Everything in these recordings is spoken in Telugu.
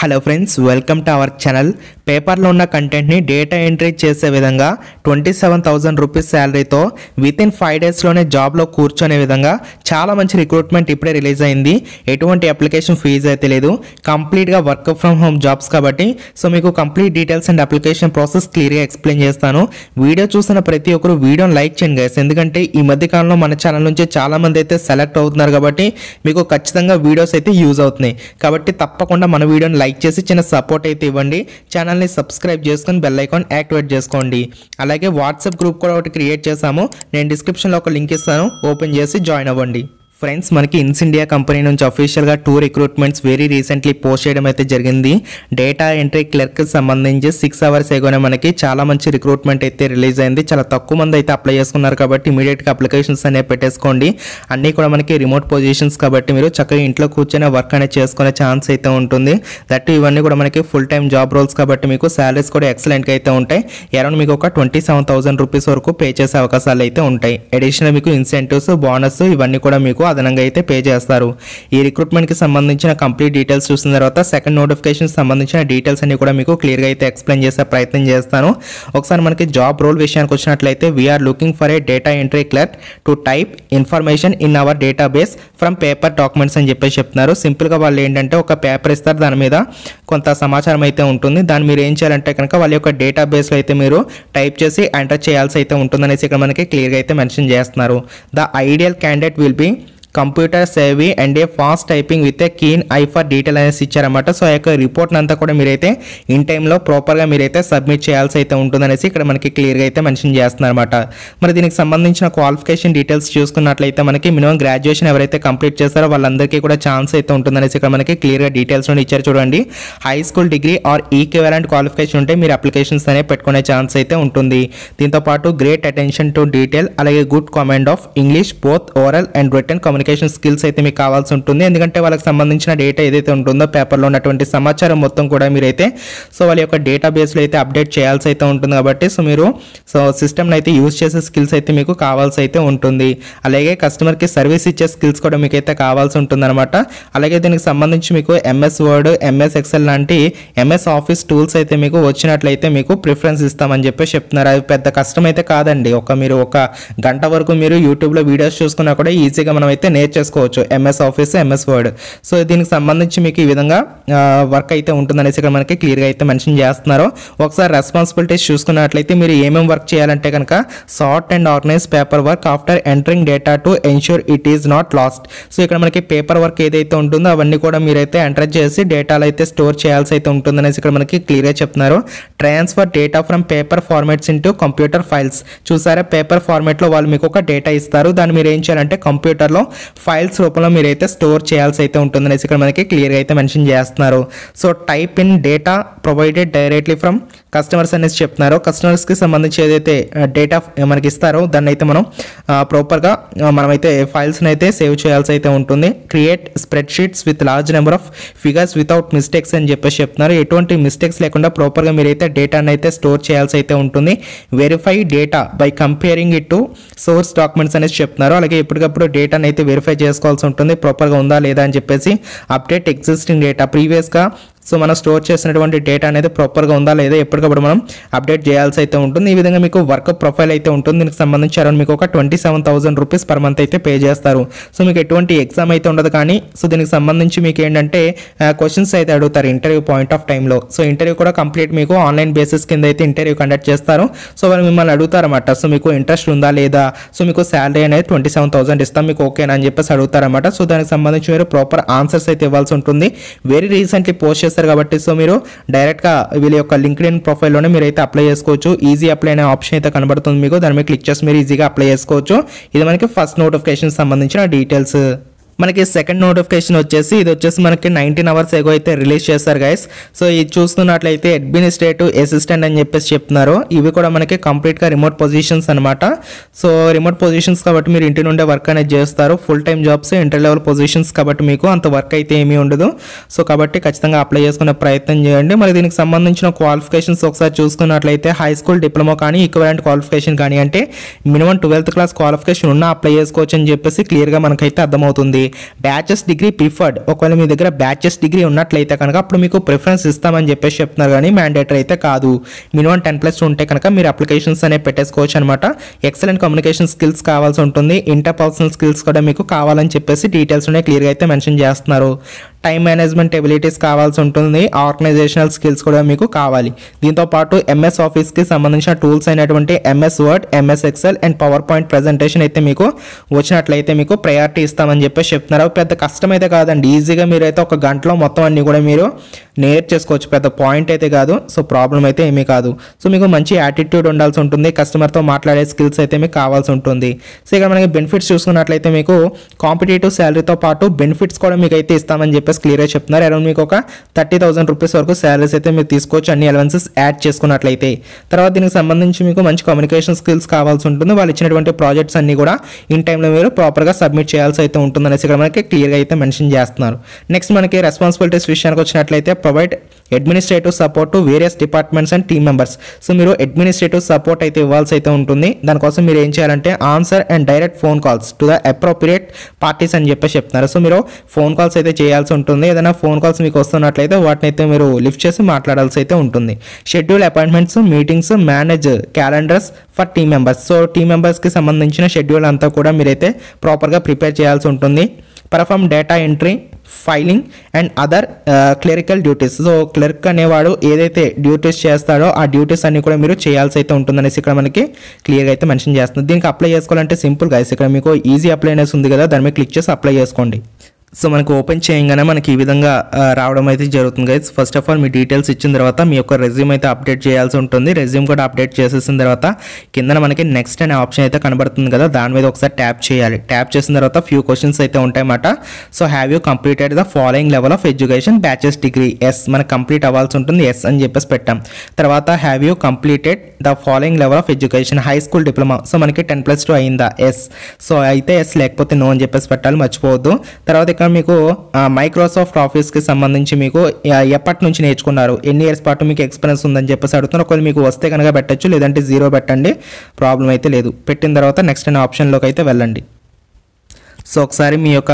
hello friends welcome to our channel పేపర్లో ఉన్న కంటెంట్ని డేటా ఎంట్రీ చేసే విధంగా ట్వంటీ సెవెన్ థౌసండ్ రూపీస్ శాలరీతో విత్ ఇన్ ఫైవ్ డేస్లోనే జాబ్లో కూర్చునే విధంగా చాలా మంచి రిక్రూట్మెంట్ ఇప్పుడే రిలీజ్ అయింది ఎటువంటి అప్లికేషన్ ఫీజ్ అయితే లేదు కంప్లీట్గా వర్క్ ఫ్రమ్ హోమ్ జాబ్స్ కాబట్టి సో మీకు complete details and application process క్లియర్గా ఎక్స్ప్లెయిన్ చేస్తాను వీడియో చూసిన ప్రతి ఒక్కరు వీడియోని లైక్ చేయండి గైస్ ఎందుకంటే ఈ మధ్య కాలంలో మన ఛానల్ నుంచి చాలామంది అయితే సెలెక్ట్ అవుతున్నారు కాబట్టి మీకు ఖచ్చితంగా వీడియోస్ అయితే యూజ్ అవుతున్నాయి కాబట్టి తప్పకుండా మన వీడియోని లైక్ లైక్ చేసి చిన్న సపోర్ట్ అయితే ఇవ్వండి ఛానల్ని సబ్స్క్రైబ్ చేసుకొని బెల్ ఐకాన్ యాక్టివేట్ చేసుకోండి అలాగే వాట్సాప్ గ్రూప్ కూడా ఒకటి క్రియేట్ చేశాము నేను డిస్క్రిప్షన్లో ఒక లింక్ ఇస్తాను ఓపెన్ చేసి జాయిన్ అవ్వండి ఫ్రెండ్స్ మనకి ఇన్స్ ఇండియా కంపెనీ నుంచి అఫీషియల్గా two recruitments very recently post చేయడం అయితే జరిగింది డేటా ఎంట్రీ క్లర్క్ సంబంధించి సిక్స్ అవర్స్ ఎగోనే మనకి చాలా మంచి రిక్రూట్మెంట్ అయితే రిలీజ్ అయింది చాలా తక్కువ మంది అయితే అప్లై చేసుకున్నారు కాబట్టి ఇమీడియట్గా అప్లికేషన్స్ అనేవి పెట్టేసుకోండి అన్నీ కూడా మనకి రిమోట్ పొజిషన్స్ కాబట్టి మీరు చక్కగా ఇంట్లో కూర్చొని వర్క్ అనేది చేసుకునే ఛాన్స్ అయితే ఉంటుంది దట్ ఇవన్నీ కూడా మనకి ఫుల్ టైం జాబ్ రోల్స్ కాబట్టి మీకు శాలరీస్ కూడా ఎక్సలెంట్గా అయితే ఉంటాయి అరౌండ్ మీకు ఒక ట్వంటీ సెవెన్ థౌసండ్ రూపీస్ వరకు పే చేసే అవకాశాలు అయితే ఉంటాయి అడిషనల్ మీకు ఇన్సెంటివ్స్ బోనస్ ఇవన్నీ కూడా మీకు అదనంగా అయితే పే చేస్తారు ఈ రిక్రూట్మెంట్కి సంబంధించిన కంప్లీట్ డీటెయిల్స్ చూసిన తర్వాత సెకండ్ నోటిఫికేషన్ సంబంధించిన డీటెయిల్స్ అన్ని కూడా మీకు క్లియర్గా అయితే ఎక్స్ప్లెయిన్ చేసే ప్రయత్నం చేస్తాను ఒకసారి మనకి జాబ్ రోల్ విషయానికి వచ్చినట్లయితే we are looking for a data entry clerk to type information in our database from paper documents అని చెప్పేసి చెప్తున్నారు సింపుల్గా వాళ్ళు ఏంటంటే ఒక పేపర్ ఇస్తారు దాని మీద కొంత సమాచారం అయితే ఉంటుంది దాన్ని మీరు ఏం చేయాలంటే కనుక వాళ్ళ యొక్క డేటాబేస్లో అయితే మీరు టైప్ చేసి ఎంటర్ చేయాల్సి అయితే ఉంటుందనేసి ఇక్కడ మనకి క్లియర్గా అయితే మెన్షన్ చేస్తున్నారు the ideal candidate will be computer savvy and a fast typing with a keen eye for detail అనేసి ఇచ్చారన్నమాట సో ఆ యొక్క రిపోర్ట్ అంతా కూడా మీరైతే ఇన్ టైంలో ప్రాపర్గా మీరైతే సబ్మిట్ చేయాల్సి అయితే ఉంటుందనేసి ఇక్కడ మనకి క్లియర్గా అయితే మెన్షన్ చేస్తున్నారన్నమాట మరి దీనికి సంబంధించిన క్వాలిఫికేషన్ డీటెయిల్స్ చూసుకున్నట్లయితే మనకి మినిమం గ్రాడ్యుయేషన్ ఎవరైతే కంప్లీట్ చేస్తారో వాళ్ళందరికీ కూడా ఛాన్స్ అయితే ఉంటుందనేసి ఇక్కడ మనకి క్లియర్గా డీటెయిల్స్ నుండి ఇచ్చారు చూడండి high school degree or equivalent qualification ఉంటే మీరు అప్లికేషన్స్ అనేవి పెట్టుకునే ఛాన్స్ అయితే ఉంటుంది దీంతోపాటు గ్రేట్ అటెన్షన్ టు డీటెయిల్ అలాగే good command of English both oral and written communication communication skills అయితే మీకు కావాల్సి ఉంటుంది ఎందుకంటే వాళ్ళకి సంబంధించిన డేటా ఏదైతే ఉంటుందో పేపర్లో ఉన్నటువంటి సమాచారం మొత్తం కూడా మీరైతే సో వాళ్ళ యొక్క డేటాబేస్లో అయితే అప్డేట్ చేయాల్సి అయితే ఉంటుంది కాబట్టి సో మీరు సో సిస్టమ్ని అయితే యూజ్ చేసే స్కిల్స్ అయితే మీకు కావాల్సి అయితే ఉంటుంది అలాగే కస్టమర్కి సర్వీస్ ఇచ్చే స్కిల్స్ కూడా మీకైతే కావాల్సి ఉంటుంది అలాగే దీనికి సంబంధించి మీకు ఎంఎస్ వర్డ్ ఎంఎస్ ఎక్సెల్ లాంటి ఎంఎస్ ఆఫీస్ టూల్స్ అయితే మీకు వచ్చినట్లయితే మీకు ప్రిఫరెన్స్ ఇస్తామని చెప్పేసి చెప్తున్నారు అది పెద్ద కష్టం అయితే కాదండి ఒక మీరు ఒక గంట వరకు మీరు యూట్యూబ్లో వీడియోస్ చూసుకున్నా కూడా ఈజీగా మనం అయితే అయితే నేర్చేసుకోవచ్చు MS Office MS Word so దీనికి సంబంధించి మీకు ఈ విధంగా వర్క్ అయితే ఉంటుందనేసి ఇక్కడ మనకి క్లియర్గా అయితే మెన్షన్ చేస్తున్నారు ఒకసారి రెస్పాన్సిబిలిటీస్ చూసుకున్నట్లయితే మీరు ఏమేమి వర్క్ చేయాలంటే కనుక sort and organise paper work after entering data to ensure it is not lost so ఇక్కడ మనకి పేపర్ వర్క్ ఏదైతే ఉంటుందో అవన్నీ కూడా మీరైతే ఎంటర్ చేసి డేటాలు అయితే స్టోర్ చేయాల్సి అయితే ఉంటుందనేసి ఇక్కడ మనకి క్లియర్గా చెప్తున్నారు transfer data from paper formats into computer files చూసారా పేపర్ ఫార్మాట్లో వాళ్ళు మీకు ఒక డేటా ఇస్తారు దాన్ని మీరు ఏం చేయాలంటే కంప్యూటర్లో ఫైల్స్ రూపంలో అయితే స్టోర్ చేయాల్సి అయితే అనేసి ఇక్కడ మనకి క్లియర్గా అయితే మెన్షన్ చేస్తున్నారు so type in data provided directly from customers అనేసి చెప్తున్నారో కస్టమర్స్కి సంబంధించి ఏదైతే డేటా మనకి ఇస్తారో దాన్ని అయితే మనం ప్రాపర్గా మనమైతే ఫైల్స్ని అయితే సేవ్ చేయాల్సి అయితే ఉంటుంది create spreadsheets with large number of figures without mistakes అని చెప్పేసి చెప్తున్నారు ఎటువంటి మిస్టేక్స్ లేకుండా ప్రాపర్గా మీరైతే డేటాని అయితే స్టోర్ చేయాల్సి అయితే ఉంటుంది verify data by comparing it to source documents అనేసి చెప్తున్నారు అలాగే ఎప్పటికప్పుడు డేటాని అయితే వెరిఫై చేసుకోవాల్సి ఉంటుంది ప్రాపర్గా ఉందా లేదా అని చెప్పేసి అప్డేట్ ఎగ్జిస్టింగ్ డేటా ప్రీవియస్గా సో మనం స్టోర్ చేసినటువంటి డేటా అనేది ప్రాపర్గా ఉందా లేదా ఎప్పటికప్పుడు మనం అప్డేట్ చేయాల్సి అయితే ఉంటుంది ఈ విధంగా మీకు వర్క్ ప్రొఫైల్ అయితే ఉంటుంది దీనికి సంబంధించి అరౌండ్ మీకు ఒక twenty seven thousand rupees per month అయితే పే చేస్తారు సో మీకు ఎటువంటి ఎగ్జామ్ అయితే ఉండదు కానీ సో దీనికి సంబంధించి మీకు ఏంటంటే క్వశ్చన్స్ అయితే అడుగుతారు ఇంటర్వ్యూ పాయింట్ ఆఫ్ టైంలో సో ఇంటర్వ్యూ కూడా కంప్లీట్ మీకు ఆన్లైన్ బేసిస్ కింద అయితే ఇంటర్వ్యూ కండక్ట్ చేస్తారు సో వాళ్ళు మిమ్మల్ని అడుగుతారన్నమాట సో మీకు ఇంట్రెస్ట్ ఉందా లేదా సో మీకు శాలరీ అనేది ట్వంటీ సెవెన్ థౌసండ్ ఇస్తాం మీకు ఓకేనా అని చెప్పేసి అడుగుతారన్నమాట సో దానికి సంబంధించి మీరు ప్రాపర్ ఆన్సర్స్ అయితే ఇవ్వాల్సి ఉంటుంది వెరీ రీసెంట్లీ పోస్ట్ చేస్తారు కాబట్టి సో మీరు డైరెక్ట్గా వీళ్ళ యొక్క లింక్డ్ ఇన్ ప్రొఫైల్లోనే మీరు అయితే అప్లై చేసుకోవచ్చు ఈజీ అప్లై అనే ఆప్షన్ అయితే కనబడుతుంది మీకు దాని మీద క్లిక్ చేసి మీరు ఈజీగా అప్లై చేసుకోవచ్చు ఇది మనకి ఫస్ట్ నోటిఫికేషన్ సంబంధించిన డీటెయిల్స్ మనకి సెకండ్ నోటిఫికేషన్ వచ్చేసి ఇది వచ్చేసి మనకి నైన్టీన్ అవర్స్ ఎగో అయితే రిలీజ్ చేస్తారు గైస్ సో ఇది చూస్తున్నట్లయితే అడ్మినిస్ట్రేటివ్ అసిస్టెంట్ అని చెప్పేసి చెప్తున్నారు ఇవి కూడా మనకి కంప్లీట్గా రిమోట్ పొజిషన్స్ అనమాట సో రిమోట్ పొజిషన్స్ కాబట్టి మీరు ఇంటి నుండే వర్క్ అనేది చేస్తారు full time jobs inter level positions కాబట్టి మీకు అంత వర్క్ అయితే ఏమీ ఉండదు సో కాబట్టి ఖచ్చితంగా అప్లై చేసుకునే ప్రయత్నం చేయండి మరి దీనికి సంబంధించిన క్వాలిఫికేషన్స్ ఒకసారి చూసుకున్నట్లయితే హై స్కూల్ డిప్లొమా కానీ ఈక్వలెంట్ క్వాలిఫికేషన్ కానీ అంటే మినిమం ట్వెల్త్ క్లాస్ క్వాలిఫికేషన్ ఉన్నా అప్లై చేసుకోవచ్చు అని చెప్పేసి క్లియర్గా మనకైతే అర్థమవుతుంది బ్యాచెస్ డిగ్రీ ప్రిఫర్డ్ ఒకవేళ మీ దగ్గర బ్యాచెస్ డిగ్రీ ఉన్నట్లయితే కనుక అప్పుడు మీకు ప్రిఫరెన్స్ ఇస్తామని చెప్పేసి చెప్తున్నారు కానీ మ్యాండేటరీ అయితే కాదు మినిమం టెన్ ప్లస్ ఉంటే కనుక మీరు అప్లికేషన్స్ అనేవి పెట్టేసుకోవచ్చు అనమాట ఎక్సలెంట్ కమ్యూనికేషన్ స్కిల్స్ కావాల్సి ఉంటుంది ఇంటర్ పర్సనల్ స్కిల్స్ కూడా మీకు కావాలని చెప్పేసి డీటెయిల్స్ ఉన్నాయి క్లియర్గా అయితే మెన్షన్ చేస్తున్నారు టైం మేనేజ్మెంట్ ఎబిలిటీస్ కావాల్సి ఉంటుంది ఆర్గనైజేషనల్ స్కిల్స్ కూడా మీకు కావాలి దీంతోపాటు ఎంఎస్ ఆఫీస్కి సంబంధించిన టూల్స్ అయినటువంటి MS Word MS Excel and PowerPoint presentation అయితే మీకు వచ్చినట్లయితే మీకు ప్రయారిటీ ఇస్తామని చెప్పేసి చెప్తున్నారు పెద్ద కష్టమైతే కాదండి ఈజీగా మీరు అయితే ఒక గంటలో మొత్తం అన్నీ కూడా మీరు నేర్చేసుకోవచ్చు పెద్ద పాయింట్ అయితే కాదు సో ప్రాబ్లం అయితే ఏమీ కాదు సో మీకు మంచి యాటిట్యూడ్ ఉండాల్సి ఉంటుంది కస్టమర్తో మాట్లాడే స్కిల్స్ అయితే మీకు కావాల్సి ఉంటుంది సో ఇక్కడ మనకి బెనిఫిట్స్ చూసుకున్నట్లయితే మీకు కాంపిటేటివ్ శాలరీతో పాటు బెనిఫిట్స్ కూడా మీకు అయితే ఇస్తామని చెప్పి చెప్పేసి క్లియర్గా చెప్తున్నారు అరౌండ్ మీకు ఒక థర్టీ థౌసండ్ రూపీస్ వరకు శాలరీస్ అయితే మీరు తీసుకోవచ్చు అన్ని అలవెన్సెస్ యాడ్ చేసుకున్నట్లయితే తర్వాత దీనికి సంబంధించి మీకు మంచి కమ్యూనికేషన్ స్కిల్స్ కావాల్సి ఉంటుంది వాళ్ళు ఇచ్చినటువంటి ప్రాజెక్ట్స్ అన్ని కూడా ఇన్ టైంలో మీరు ప్రాపర్గా సబ్మిట్ చేయాల్సి అయితే ఉంటుంది అనేసి ఇక్కడ మనకి క్లియర్గా అయితే మెన్షన్ చేస్తున్నారు నెక్స్ట్ మనకి రెస్పాన్సిబిలిటీస్ విషయానికి వచ్చినట్లయితే provide administrative support to various departments and team members so మీరు అడ్మినిస్ట్రేటివ్ సపోర్ట్ అయితే ఇవ్వాల్సి అయితే ఉంటుంది దానికోసం మీరు ఏం చేయాలంటే answer and direct phone calls to the appropriate parties అని చెప్పేసి చెప్తున్నారు సో మీరు ఫోన్ కాల్స్ అయితే చేయాల్సి ఉంటుంది ఏదైనా ఫోన్ కాల్స్ మీకు వస్తున్నట్లయితే వాటిని అయితే మీరు లిఫ్ట్ చేసి మాట్లాడాల్సి అయితే ఉంటుంది schedule appointments meetings manage calendars for team members so team మెంబర్స్కి సంబంధించిన షెడ్యూల్ అంతా కూడా మీరైతే ప్రాపర్గా ప్రిపేర్ చేయాల్సి ఉంటుంది perform data entry filing and other clerical duties so clerk అనేవాడు ఏదైతే డ్యూటీస్ చేస్తాడో ఆ డ్యూటీస్ అన్ని కూడా మీరు చేయాల్సి అయితే ఉంటుందనేసి ఇక్కడ మనకి క్లియర్గా అయితే మెన్షన్ చేస్తుంది దీనికి అప్లై చేసుకోవాలంటే సింపుల్ గా ఇక్కడ మీకు ఈజీ అప్లైనెస్ ఉంది కదా దాని మీద క్లిక్ చేసి అప్లై చేసుకోండి సో మనకు ఓపెన్ చేయగానే మనకి ఈ విధంగా రావడం అయితే జరుగుతుంది గైస్ ఫస్ట్ ఆఫ్ ఆల్ మీ డీటెయిల్స్ ఇచ్చిన తర్వాత మీ యొక్క రెజ్యూమ్ అయితే అప్డేట్ చేయాల్సి ఉంటుంది రెజ్యూమ్ కూడా అప్డేట్ చేసేసిన తర్వాత కింద మనకి నెక్స్ట్ అనే ఆప్షన్ అయితే కనబడుతుంది కదా దాని మీద ఒకసారి ట్యాప్ చేయాలి ట్యాప్ చేసిన తర్వాత ఫ్యూ క్వశ్చన్స్ అయితే ఉంటాయన్నమాట so have you completed the following level of education bachelor's degree yes మనకు కంప్లీట్ అవ్వాల్సి ఉంటుంది ఎస్ అని చెప్పేసి పెట్టాం తర్వాత have you completed the following level of education high school diploma so మనకి టెన్ ప్లస్ టూ అయిందా ఎస్ సో అయితే ఎస్ లేకపోతే నో అని చెప్పేసి పెట్టాలి మర్చిపోవద్దు తర్వాత ఇక్కడ మీకు మైక్రోసాఫ్ట్ ఆఫీస్కి సంబంధించి మీకు ఎప్పటి నుంచి నేర్చుకున్నారు ఎన్ని ఇయర్స్ పాటు మీకు ఎక్స్పీరియన్స్ ఉందని చెప్పేసి అడుగుతున్నారు ఒకవేళ మీకు వస్తే కనుక పెట్టచ్చు లేదంటే జీరో పెట్టండి ప్రాబ్లం అయితే లేదు పెట్టిన తర్వాత నెక్స్ట్ అనే ఆప్షన్లోకి అయితే వెళ్ళండి సో ఒకసారి మీ యొక్క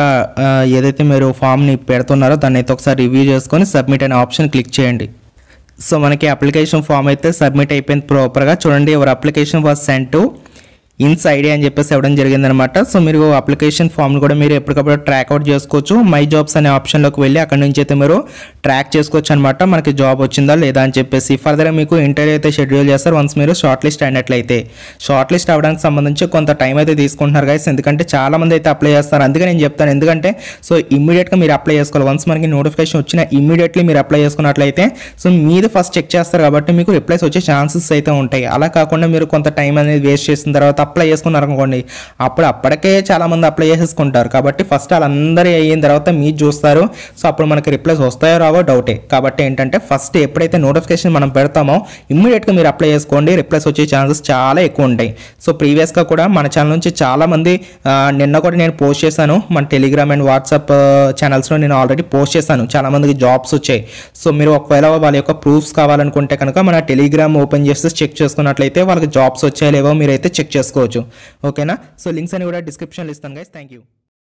ఏదైతే మీరు ఫామ్ని పెడుతున్నారో దాన్ని అయితే ఒకసారి రివ్యూ చేసుకొని సబ్మిట్ అనే ఆప్షన్ క్లిక్ చేయండి సో మనకి అప్లికేషన్ ఫామ్ అయితే సబ్మిట్ అయిపోయింది ప్రాపర్గా చూడండి ఎవరు అప్లికేషన్ వాజ్ సెంట్ టు ఇన్స్ ఐడి అని చెప్పేసి ఇవ్వడం జరిగిందనమాట సో మీరు అప్లికేషన్ ఫామ్ కూడా మీరు ఎప్పటికప్పుడు ట్రాక్ అవుట్ చేసుకోవచ్చు మై జాబ్స్ అనే ఆప్షన్లోకి వెళ్ళి అక్కడ నుంచి అయితే మీరు ట్రాక్ చేసుకోవచ్చు అనమాట మనకి జాబ్ వచ్చిందా లేదా అని చెప్పేసి ఫర్దర్ మీకు ఇంటర్వ్యూ అయితే షెడ్యూల్ చేస్తారు వన్స్ మీరు షార్ట్ లిస్ట్ అయినట్లయితే షార్ట్ లిస్ట్ అవ్వడానికి సంబంధించి కొంత టైం అయితే తీసుకుంటున్నారు గైస్ ఎందుకంటే చాలామంది అయితే అప్లై చేస్తారు అందుకే నేను చెప్తాను ఎందుకంటే సో ఇమీడియట్గా మీరు అప్లై చేసుకోవాలి వన్స్ మనకి నోటిఫికేషన్ వచ్చిన ఇమీడియట్లీ మీరు అప్లై చేసుకున్నట్లయితే సో మీరు ఫస్ట్ చెక్ చేస్తారు కాబట్టి మీకు రిప్లైస్ వచ్చే ఛాన్సెస్ అయితే ఉంటాయి అలా కాకుండా మీరు కొంత టైం అనేది వేస్ట్ చేసిన తర్వాత అప్లై చేసుకున్నారు అనుకోండి అప్పుడు అప్పటికే చాలామంది అప్లై చేసేసుకుంటారు కాబట్టి ఫస్ట్ వాళ్ళందరూ అయిన తర్వాత మీరు చూస్తారు సో అప్పుడు మనకి రిప్లైస్ వస్తాయో రావో డౌటే కాబట్టి ఏంటంటే ఫస్ట్ ఎప్పుడైతే నోటిఫికేషన్ మనం పెడతామో ఇమ్మీడియట్గా మీరు అప్లై చేసుకోండి రిప్లైస్ వచ్చే ఛాన్సెస్ చాలా ఎక్కువ ఉంటాయి సో ప్రీవియస్గా కూడా మన ఛానల్ నుంచి చాలామంది నిన్న కూడా నేను పోస్ట్ చేశాను మన టెలిగ్రామ్ అండ్ వాట్సాప్ ఛానల్స్లో నేను ఆల్రెడీ పోస్ట్ చేశాను చాలామందికి జాబ్స్ వచ్చాయి సో మీరు ఒకవేళ వాళ్ళ యొక్క ప్రూఫ్స్ కావాలనుకుంటే కనుక మన టెలిగ్రామ్ ఓపెన్ చేస్తే చెక్ చేసుకున్నట్లయితే వాళ్ళకి జాబ్స్ వచ్చాయో లేవో మీరైతే చెక్ చేసుకోండి చేసుకోవచ్చు ఓకేనా సో లింక్స్ అని కూడా డిస్క్రిప్షన్లో ఇస్తాను గైస్ థ్యాంక్ యూ